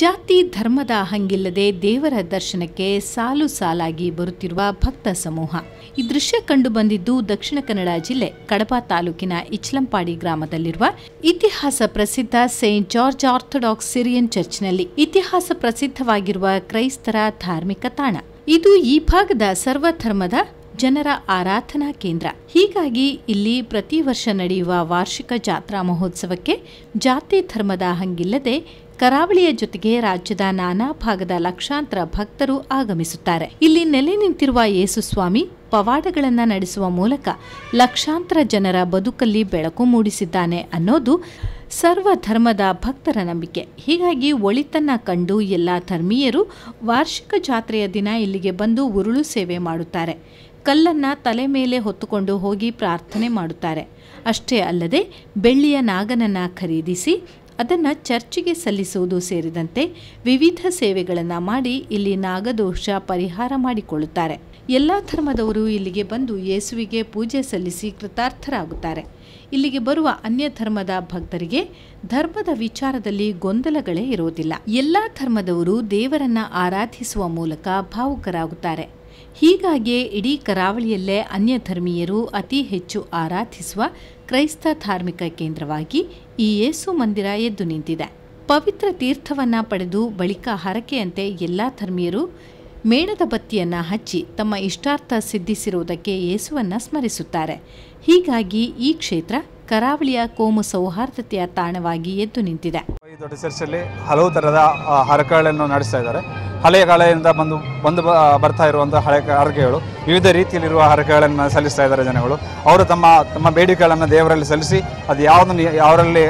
ಜಾತಿ ಧರ್ಮದ ಹಂಗಿಲ್ಲದೆ ದೇವರ ದರ್ಶನಕ್ಕೆ ಸಾಲು ಸಾಲಾಗಿ ಬರುತ್ತಿರುವ ಭಕ್ತ ಸಮೂಹ ಈ ದೃಶ್ಯ ಕಂಡು ಬಂದಿದ್ದು ದಕ್ಷಿಣ ಕನ್ನಡ ಜಿಲ್ಲೆ ಕಡಬಾ ತಾಲೂಕಿನ ಇಚ್ಲಂಪಾಡಿ ಗ್ರಾಮದಲ್ಲಿರುವ ಇತಿಹಾಸ ಪ್ರಸಿದ್ಧ ಸೇಂಟ್ ಜಾರ್ಜ್ ಆರ್ಥೋಡಾಕ್ಸ್ ಸಿರಿಯನ್ ಚರ್ಚ್ನಲ್ಲಿ ಇತಿಹಾಸ ಪ್ರಸಿದ್ಧವಾಗಿರುವ ಕ್ರೈಸ್ತರ ಧಾರ್ಮಿಕ ತಾಣ ಇದು ಈ ಭಾಗದ ಸರ್ವಧರ್ಮದ ಜನರ ಆರಾಧನಾ ಕೇಂದ್ರ ಹೀಗಾಗಿ ಇಲ್ಲಿ ಪ್ರತಿ ವರ್ಷ ನಡೆಯುವ ವಾರ್ಷಿಕ ಜಾತ್ರಾ ಮಹೋತ್ಸವಕ್ಕೆ ಜಾತಿ ಧರ್ಮದ ಹಂಗಿಲ್ಲದೆ ಕರಾವಳಿಯ ಜೊತೆಗೆ ರಾಜ್ಯದ ನಾನಾ ಭಾಗದ ಲಕ್ಷಾಂತರ ಭಕ್ತರು ಆಗಮಿಸುತ್ತಾರೆ ಇಲ್ಲಿ ನೆಲೆ ನಿಂತಿರುವ ಯೇಸುಸ್ವಾಮಿ ಪವಾಡಗಳನ್ನು ನಡೆಸುವ ಮೂಲಕ ಲಕ್ಷಾಂತರ ಜನರ ಬದುಕಲ್ಲಿ ಬೆಳಕು ಮೂಡಿಸಿದ್ದಾನೆ ಅನ್ನೋದು ಸರ್ವ ಧರ್ಮದ ಭಕ್ತರ ನಂಬಿಕೆ ಹೀಗಾಗಿ ಒಳಿತನ್ನ ಕಂಡು ಎಲ್ಲ ಧರ್ಮೀಯರು ವಾರ್ಷಿಕ ಜಾತ್ರೆಯ ದಿನ ಇಲ್ಲಿಗೆ ಬಂದು ಉರುಳು ಸೇವೆ ಮಾಡುತ್ತಾರೆ ಕಲ್ಲನ್ನು ತಲೆ ಮೇಲೆ ಹೊತ್ತುಕೊಂಡು ಹೋಗಿ ಪ್ರಾರ್ಥನೆ ಮಾಡುತ್ತಾರೆ ಅಷ್ಟೇ ಅಲ್ಲದೆ ಬೆಳ್ಳಿಯ ನಾಗನನ್ನು ಖರೀದಿಸಿ ಅದನ್ನು ಚರ್ಚಿಗೆ ಸಲ್ಲಿಸುವುದು ಸೇರಿದಂತೆ ವಿವಿಧ ಸೇವೆಗಳನ್ನು ಮಾಡಿ ಇಲ್ಲಿ ನಾಗದೋಷ ಪರಿಹಾರ ಮಾಡಿಕೊಳ್ಳುತ್ತಾರೆ ಎಲ್ಲ ಧರ್ಮದವರು ಇಲ್ಲಿಗೆ ಬಂದು ಯೇಸುವಿಗೆ ಪೂಜೆ ಸಲ್ಲಿಸಿ ಕೃತಾರ್ಥರಾಗುತ್ತಾರೆ ಇಲ್ಲಿಗೆ ಬರುವ ಅನ್ಯ ಧರ್ಮದ ಭಕ್ತರಿಗೆ ಧರ್ಮದ ವಿಚಾರದಲ್ಲಿ ಗೊಂದಲಗಳೇ ಇರೋದಿಲ್ಲ ಎಲ್ಲ ಧರ್ಮದವರು ದೇವರನ್ನ ಆರಾಧಿಸುವ ಮೂಲಕ ಭಾವುಕರಾಗುತ್ತಾರೆ ಹೀಗಾಗಿಯೇ ಇಡೀ ಕರಾವಳಿಯಲ್ಲೇ ಅನ್ಯ ಧರ್ಮೀಯರು ಅತಿ ಹೆಚ್ಚು ಆರಾಧಿಸುವ ಕ್ರೈಸ್ತ ಧಾರ್ಮಿಕ ಕೇಂದ್ರವಾಗಿ ಈ ಯೇಸು ಮಂದಿರ ಎದ್ದು ನಿಂತಿದೆ ಪವಿತ್ರ ತೀರ್ಥವನ್ನ ಪಡೆದು ಬಳಿಕ ಹರಕೆಯಂತೆ ಎಲ್ಲ ಧರ್ಮೀಯರು ಮೇಣದ ಬತ್ತಿಯನ್ನು ಹಚ್ಚಿ ತಮ್ಮ ಇಷ್ಟಾರ್ಥ ಸಿದ್ಧಿಸಿರುವುದಕ್ಕೆ ಯೇಸುವನ್ನ ಸ್ಮರಿಸುತ್ತಾರೆ ಹೀಗಾಗಿ ಈ ಕ್ಷೇತ್ರ ಕರಾವಳಿಯ ಕೋಮು ಸೌಹಾರ್ದತೆಯ ತಾಣವಾಗಿ ಎದ್ದು ನಿಂತಿದೆ ಈ ದೊಡ್ಡ ಚರ್ಚಲ್ಲಿ ಹಲವು ಥರದ ಹರಕೆಗಳನ್ನು ನಡೆಸ್ತಾ ಇದ್ದಾರೆ ಹಳೆಯ ಕಾಲದಿಂದ ಬಂದು ಬಂದು ಬರ್ತಾ ಇರುವಂಥ ಹಳೆ ಹರಕೆಗಳು ವಿವಿಧ ರೀತಿಯಲ್ಲಿರುವ ಹರಕೆಗಳನ್ನು ಸಲ್ಲಿಸ್ತಾ ಇದ್ದಾರೆ ಜನಗಳು ಅವರು ತಮ್ಮ ತಮ್ಮ ಬೇಡಿಕೆಗಳನ್ನು ದೇವರಲ್ಲಿ ಸಲ್ಲಿಸಿ ಅದು ಯಾವುದನ್ನು ಅವರಲ್ಲಿ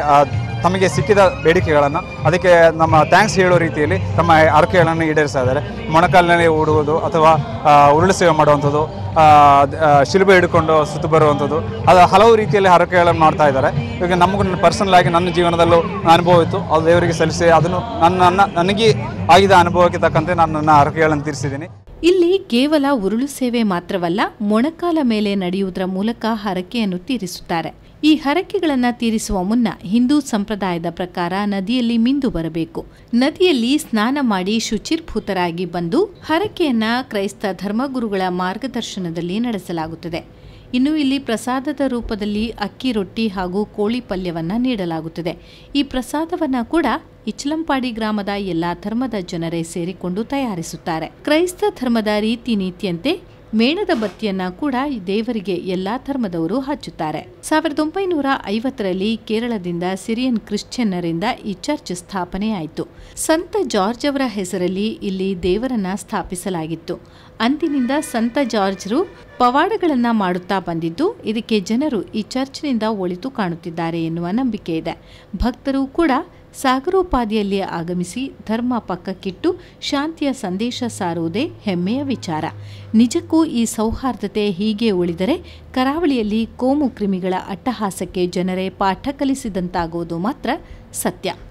ತಮಗೆ ಸಿಕ್ಕಿದ ಬೇಡಿಕೆಗಳನ್ನು ಅದಕ್ಕೆ ನಮ್ಮ ಥ್ಯಾಂಕ್ಸ್ ಹೇಳೋ ರೀತಿಯಲ್ಲಿ ತಮ್ಮ ಅರಕೆಗಳನ್ನು ಈಡೇರಿಸ್ತಾ ಇದ್ದಾರೆ ಮೊಣಕಾಲಿನಲ್ಲಿ ಓಡುವುದು ಅಥವಾ ಉರುಳು ಸೇವೆ ಮಾಡುವಂಥದ್ದು ಶಿಲುಬೆ ಹಿಡ್ಕೊಂಡು ಸುತ್ತು ಬರುವಂಥದ್ದು ಅದು ಹಲವು ರೀತಿಯಲ್ಲಿ ಹರಕೆಗಳನ್ನು ಮಾಡ್ತಾ ಇದ್ದಾರೆ ಈಗ ನಮಗೂ ಪರ್ಸನಲ್ ಆಗಿ ನನ್ನ ಜೀವನದಲ್ಲೂ ಅನುಭವ ಇತ್ತು ಅದು ದೇವರಿಗೆ ಸಲ್ಲಿಸಿ ಅದನ್ನು ನನ್ನ ನನಗೆ ಆಗಿದ ಅನುಭವಕ್ಕೆ ತಕ್ಕಂತೆ ನಾನು ನನ್ನ ಹರಕೆಗಳನ್ನು ತೀರಿಸಿದ್ದೀನಿ ಇಲ್ಲಿ ಕೇವಲ ಉರುಳು ಸೇವೆ ಮಾತ್ರವಲ್ಲ ಮೊಣಕಾಲ ಮೇಲೆ ನಡೆಯುವುದರ ಮೂಲಕ ಹರಕೆಯನ್ನು ತೀರಿಸುತ್ತಾರೆ ಈ ಹರಕೆಗಳನ್ನು ತೀರಿಸುವ ಮುನ್ನ ಹಿಂದೂ ಸಂಪ್ರದಾಯದ ಪ್ರಕಾರ ನದಿಯಲ್ಲಿ ಮಿಂದು ಬರಬೇಕು ನದಿಯಲ್ಲಿ ಸ್ನಾನ ಮಾಡಿ ಶುಚಿರ್ಭೂತರಾಗಿ ಬಂದು ಹರಕೆಯನ್ನ ಕ್ರೈಸ್ತ ಧರ್ಮಗುರುಗಳ ಮಾರ್ಗದರ್ಶನದಲ್ಲಿ ನಡೆಸಲಾಗುತ್ತದೆ ಇನ್ನು ಇಲ್ಲಿ ಪ್ರಸಾದದ ರೂಪದಲ್ಲಿ ಅಕ್ಕಿ ರೊಟ್ಟಿ ಹಾಗೂ ಕೋಳಿ ಪಲ್ಯವನ್ನು ನೀಡಲಾಗುತ್ತದೆ ಈ ಪ್ರಸಾದವನ್ನು ಕೂಡ ಇಚ್ಲಂಪಾಡಿ ಗ್ರಾಮದ ಎಲ್ಲಾ ಧರ್ಮದ ಜನರೇ ಸೇರಿಕೊಂಡು ತಯಾರಿಸುತ್ತಾರೆ ಕ್ರೈಸ್ತ ಧರ್ಮದ ರೀತಿ ನೀತಿಯಂತೆ ಮೇಣದ ಬತ್ತಿಯನ್ನ ಕೂಡ ದೇವರಿಗೆ ಎಲ್ಲಾ ಧರ್ಮದವರು ಹಚ್ಚುತ್ತಾರೆ ಸಾವಿರದ ಒಂಬೈನೂರ ಐವತ್ತರಲ್ಲಿ ಕೇರಳದಿಂದ ಸಿರಿಯನ್ ಕ್ರಿಶ್ಚಿಯನ್ನರಿಂದ ಈ ಚರ್ಚ್ ಸ್ಥಾಪನೆಯಾಯಿತು ಸಂತ ಜಾರ್ಜ್ ಅವರ ಹೆಸರಲ್ಲಿ ಇಲ್ಲಿ ದೇವರನ್ನ ಸ್ಥಾಪಿಸಲಾಗಿತ್ತು ಅಂದಿನಿಂದ ಸಂತ ಜಾರ್ಜ್ರು ಪವಾಡಗಳನ್ನು ಮಾಡುತ್ತಾ ಬಂದಿದ್ದು ಇದಕ್ಕೆ ಜನರು ಈ ಚರ್ಚ್ನಿಂದ ಒಳಿತು ಕಾಣುತ್ತಿದ್ದಾರೆ ಎನ್ನುವ ನಂಬಿಕೆ ಇದೆ ಭಕ್ತರು ಕೂಡ ಸಾಗರೋಪಾದಿಯಲ್ಲಿ ಆಗಮಿಸಿ ಧರ್ಮ ಪಕ್ಕಕ್ಕಿಟ್ಟು ಶಾಂತಿಯ ಸಂದೇಶ ಸಾರುವುದೇ ಹೆಮ್ಮೆಯ ವಿಚಾರ ನಿಜಕ್ಕೂ ಈ ಸೌಹಾರ್ದತೆ ಹೀಗೆ ಉಳಿದರೆ ಕರಾವಳಿಯಲ್ಲಿ ಕೋಮು ಕ್ರಿಮಿಗಳ ಅಟ್ಟಹಾಸಕ್ಕೆ ಜನರೇ ಪಾಠ ಕಲಿಸಿದಂತಾಗುವುದು ಮಾತ್ರ ಸತ್ಯ